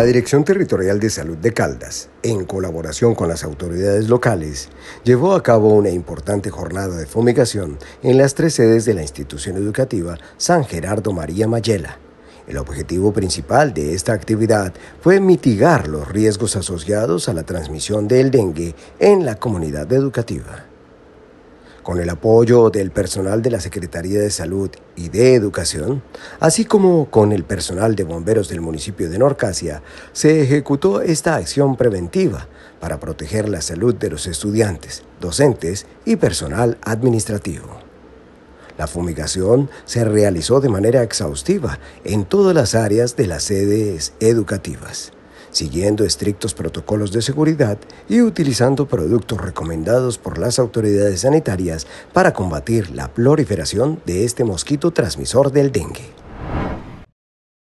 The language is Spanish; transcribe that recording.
La Dirección Territorial de Salud de Caldas, en colaboración con las autoridades locales, llevó a cabo una importante jornada de fumigación en las tres sedes de la institución educativa San Gerardo María Mayela. El objetivo principal de esta actividad fue mitigar los riesgos asociados a la transmisión del dengue en la comunidad educativa con el apoyo del personal de la Secretaría de Salud y de Educación, así como con el personal de bomberos del municipio de Norcasia, se ejecutó esta acción preventiva para proteger la salud de los estudiantes, docentes y personal administrativo. La fumigación se realizó de manera exhaustiva en todas las áreas de las sedes educativas siguiendo estrictos protocolos de seguridad y utilizando productos recomendados por las autoridades sanitarias para combatir la proliferación de este mosquito transmisor del dengue.